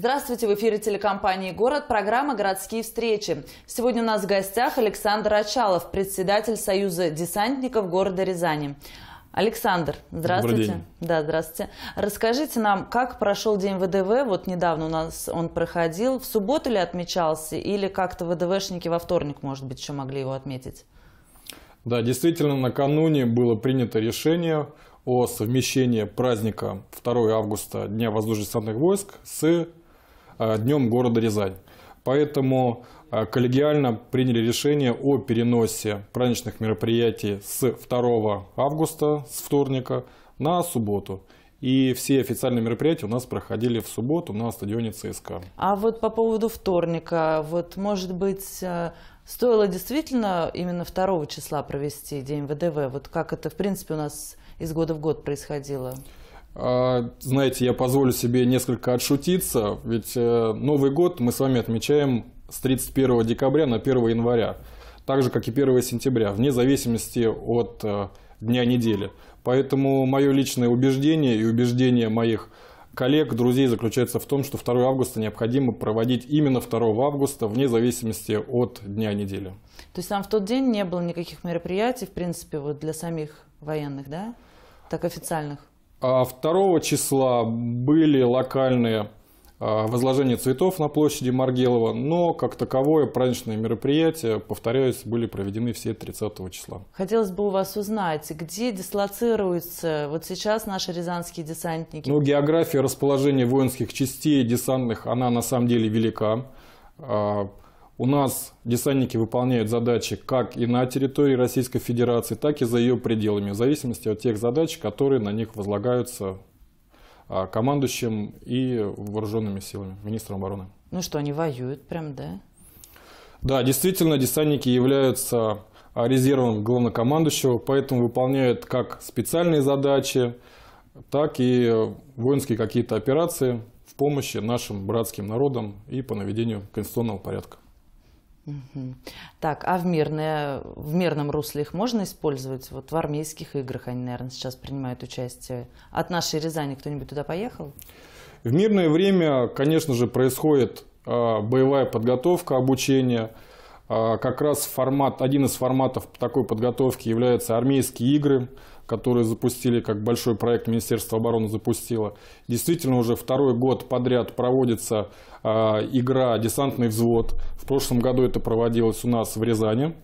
Здравствуйте, в эфире телекомпании «Город», программа «Городские встречи». Сегодня у нас в гостях Александр Очалов, председатель Союза десантников города Рязани. Александр, здравствуйте. Добрый день. Да, здравствуйте. Расскажите нам, как прошел день ВДВ, вот недавно у нас он проходил, в субботу ли отмечался, или как-то ВДВшники во вторник, может быть, еще могли его отметить? Да, действительно, накануне было принято решение о совмещении праздника 2 августа Дня воздушно-десантных войск с а, Днем города Рязань. Поэтому а, коллегиально приняли решение о переносе праздничных мероприятий с 2 августа, с вторника, на субботу. И все официальные мероприятия у нас проходили в субботу на стадионе ЦСКА. А вот по поводу вторника, вот может быть э, стоило действительно именно 2 числа провести День ВДВ? Вот как это в принципе у нас из года в год происходило? А, знаете, я позволю себе несколько отшутиться, ведь э, Новый год мы с вами отмечаем с 31 декабря на 1 января, так же, как и 1 сентября, вне зависимости от э, дня недели. Поэтому мое личное убеждение и убеждение моих коллег, друзей заключается в том, что 2 августа необходимо проводить именно 2 августа, вне зависимости от дня недели. То есть там в тот день не было никаких мероприятий, в принципе, вот для самих военных, да? Так официальных? А 2 числа были локальные а, возложения цветов на площади Маргелова, но как таковое праздничное мероприятие, повторяюсь, были проведены все 30 числа. Хотелось бы у вас узнать, где дислоцируются вот сейчас наши рязанские десантники? Ну, география расположения воинских частей десантных, она на самом деле велика. А, у нас десантники выполняют задачи как и на территории Российской Федерации, так и за ее пределами, в зависимости от тех задач, которые на них возлагаются а, командующим и вооруженными силами, министром обороны. Ну что, они воюют прям, да? Да, действительно, десантники являются а, резервом главнокомандующего, поэтому выполняют как специальные задачи, так и воинские какие-то операции в помощи нашим братским народам и по наведению конституционного порядка. Так, а в, мирное, в мирном русле их можно использовать? Вот в армейских играх они, наверное, сейчас принимают участие. От нашей Рязани кто-нибудь туда поехал? В мирное время, конечно же, происходит а, боевая подготовка, обучение. А, как раз формат, один из форматов такой подготовки является армейские игры – которые запустили, как большой проект Министерства обороны запустило. Действительно, уже второй год подряд проводится э, игра «Десантный взвод». В прошлом году это проводилось у нас в Рязани.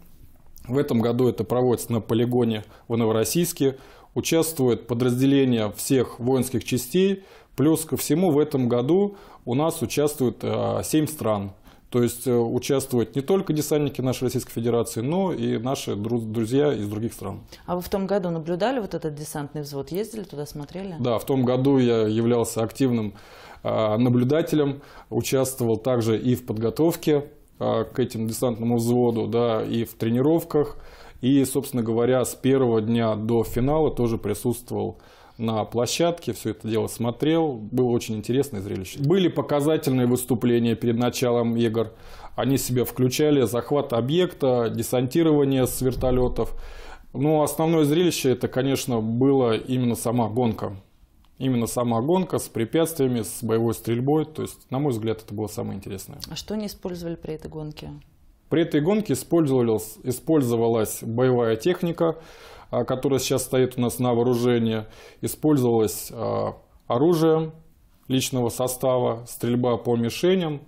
В этом году это проводится на полигоне в Новороссийске. участвует подразделения всех воинских частей. Плюс ко всему, в этом году у нас участвуют э, а, 7 стран – то есть э, участвуют не только десантники нашей Российской Федерации, но и наши друзья из других стран. А вы в том году наблюдали вот этот десантный взвод? Ездили туда, смотрели? Да, в том году я являлся активным а, наблюдателем, участвовал также и в подготовке а, к этим десантному взводу, да, и в тренировках. И, собственно говоря, с первого дня до финала тоже присутствовал на площадке, все это дело смотрел. Было очень интересное зрелище. Были показательные выступления перед началом игр. Они себя включали захват объекта, десантирование с вертолетов. Но ну, основное зрелище это, конечно, было именно сама гонка. Именно сама гонка с препятствиями, с боевой стрельбой. То есть, на мой взгляд, это было самое интересное. А что они использовали при этой гонке? При этой гонке использовалась, использовалась боевая техника, а, которая сейчас стоит у нас на вооружении, использовалась а, оружие личного состава, стрельба по мишеням.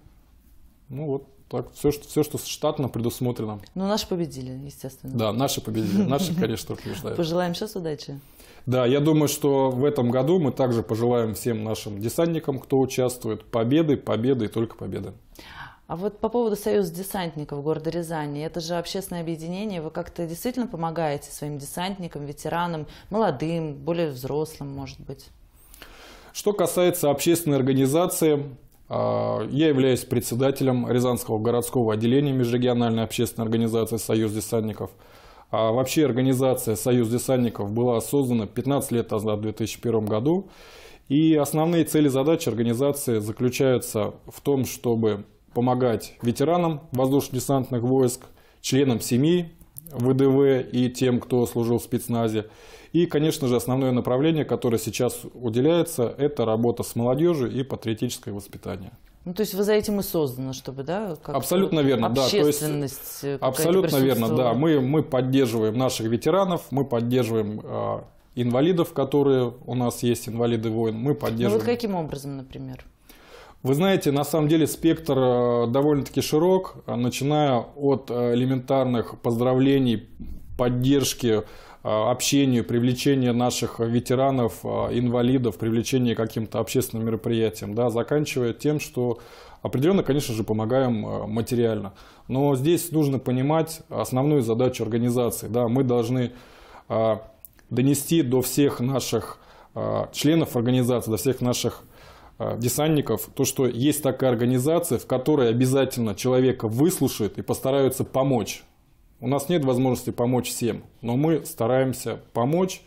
Ну вот так, все, что, все, что штатно предусмотрено. Ну, наши победили, естественно. Да, наши победили. Наши, конечно, побеждают. Пожелаем сейчас удачи. Да, я думаю, что в этом году мы также пожелаем всем нашим десантникам, кто участвует, победы, победы и только победы. А вот по поводу Союза десантников города Рязани, это же общественное объединение, вы как-то действительно помогаете своим десантникам, ветеранам, молодым, более взрослым, может быть? Что касается общественной организации, а, я являюсь председателем Рязанского городского отделения межрегиональной общественной организации «Союз десантников». А вообще организация «Союз десантников» была создана 15 лет назад, в 2001 году. И основные цели и задачи организации заключаются в том, чтобы помогать ветеранам воздушно-десантных войск, членам семьи ВДВ и тем, кто служил в спецназе. И, конечно же, основное направление, которое сейчас уделяется, это работа с молодежью и патриотическое воспитание. Ну, то есть вы за этим и созданы, чтобы, да? Как абсолютно верно, да. То э, абсолютно верно, да. Мы, мы поддерживаем наших ветеранов, мы поддерживаем э, инвалидов, которые у нас есть, инвалиды войн. Мы поддерживаем... Ну, вот каким образом, например? Вы знаете, на самом деле спектр э, довольно-таки широк, начиная от э, элементарных поздравлений, поддержки, э, общению, привлечения наших ветеранов, инвалидов, привлечения к каким-то общественным мероприятиям, да, заканчивая тем, что определенно, конечно же, помогаем материально. Но здесь нужно понимать основную задачу организации. Да, мы должны донести до всех наших членов организации, до всех наших а, десантников, то, что есть такая организация, в которой обязательно человека выслушают и постараются помочь. У нас нет возможности помочь всем, но мы стараемся помочь.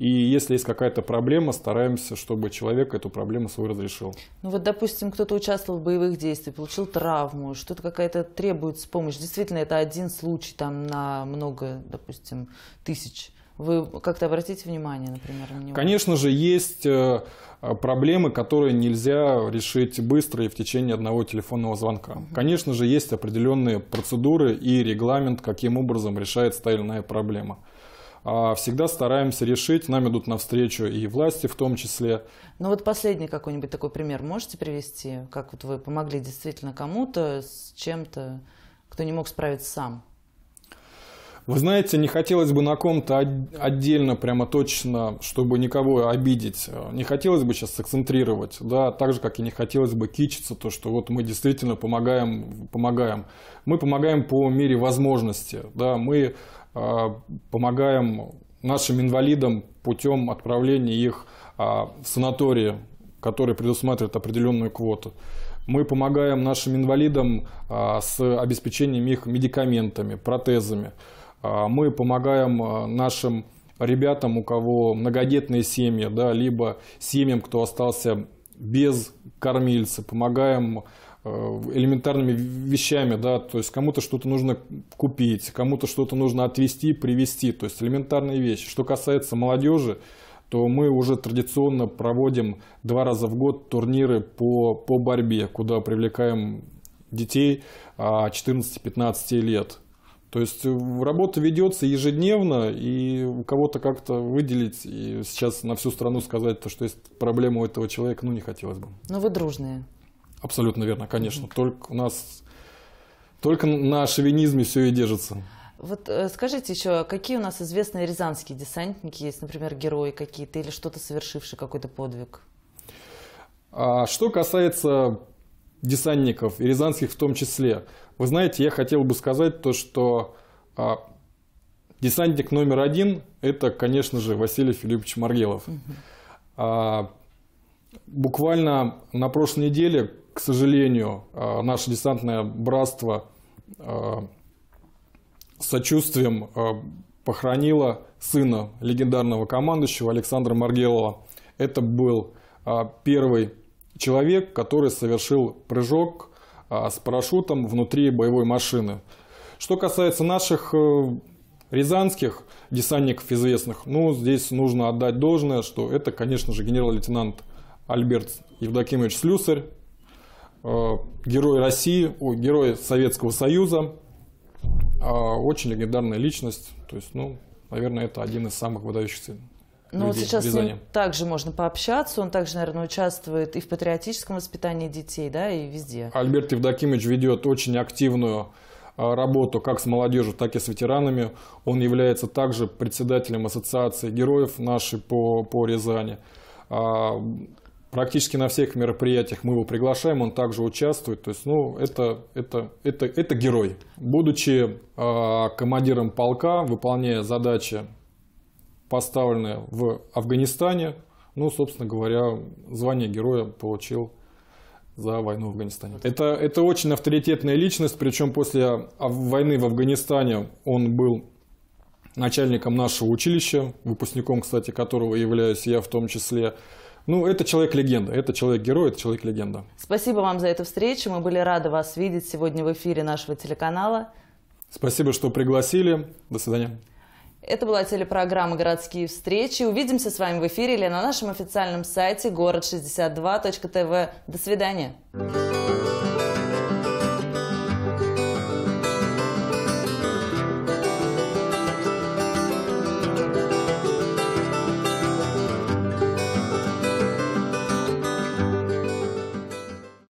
И если есть какая-то проблема, стараемся, чтобы человек эту проблему свою разрешил. Ну вот, допустим, кто-то участвовал в боевых действиях, получил травму, что-то какая-то требует с помощью Действительно, это один случай там на много, допустим, тысяч вы как-то обратите внимание, например, на него? Конечно же, есть э, э, проблемы, которые нельзя решить быстро и в течение одного телефонного звонка. Угу. Конечно же, есть определенные процедуры и регламент, каким образом решается та или иная проблема а, всегда стараемся решить, нам идут навстречу и власти в том числе. Ну вот последний какой-нибудь такой пример можете привести, как вот вы помогли действительно кому-то с чем-то, кто не мог справиться сам? Вы знаете, не хотелось бы на ком-то отдельно, прямо точно, чтобы никого обидеть. Не хотелось бы сейчас сакцентрировать, да, так же, как и не хотелось бы кичиться, то, что вот мы действительно помогаем, помогаем. Мы помогаем по мере возможности, да, мы э, помогаем нашим инвалидам путем отправления их э, в санатории, которые предусматривают определенную квоту. Мы помогаем нашим инвалидам а, с обеспечением их медикаментами, протезами. А, мы помогаем а, нашим ребятам, у кого многодетные семьи, да, либо семьям, кто остался без кормильца, помогаем а, элементарными вещами, да, то есть кому-то что-то нужно купить, кому-то что-то нужно отвезти, привезти, то есть элементарные вещи. Что касается молодежи, то мы уже традиционно проводим два раза в год турниры по, по борьбе, куда привлекаем детей 14-15 лет. То есть э, работа ведется ежедневно, и у кого-то как-то выделить и сейчас на всю страну сказать, то, что есть проблема у этого человека, ну не хотелось бы. Но ну, вы дружные. Абсолютно верно, конечно. Mm-hmm. Только у нас только на шовинизме все и держится. Вот э, скажите еще, а какие у нас известные рязанские десантники есть, например, герои какие-то или что-то совершивший какой-то подвиг? А что касается десантников, и рязанских в том числе. Вы знаете, я хотел бы сказать то, что а, десантник номер один – это, конечно же, Василий Филиппович Маргелов. Угу. Буквально на прошлой неделе, к сожалению, а, наше десантное братство сочувствием похоронило сына легендарного командующего Александра Маргелова. Это был первый человек, который совершил прыжок а, с парашютом внутри боевой машины. Что касается наших э, рязанских десантников известных, ну, здесь нужно отдать должное, что это, конечно же, генерал-лейтенант Альберт Евдокимович Слюсарь, э, герой России, о, герой Советского Союза, а, очень легендарная личность, то есть, ну, наверное, это один из самых выдающихся ну, вот сейчас с ним также можно пообщаться, он также, наверное, участвует и в патриотическом воспитании детей, да, и везде. Альберт Евдокимович ведет очень активную а, работу как с молодежью, так и с ветеранами. Он является также председателем Ассоциации героев нашей по, по Рязани. А, практически на всех мероприятиях мы его приглашаем, он также участвует. То есть, ну, это, это, это, это герой. Будучи э, командиром полка, выполняя задачи поставленное в Афганистане. Ну, собственно говоря, звание героя получил за войну в Афганистане. Это, это очень авторитетная личность, причем после а, войны в Афганистане он был начальником нашего училища, выпускником, кстати, которого являюсь я в том числе. Ну, это человек-легенда, это человек-герой, это человек-легенда. Спасибо вам за эту встречу, мы были рады вас видеть сегодня в эфире нашего телеканала. Спасибо, что пригласили. До свидания. Это была телепрограмма «Городские встречи». Увидимся с вами в эфире или на нашем официальном сайте город62.тв. До свидания.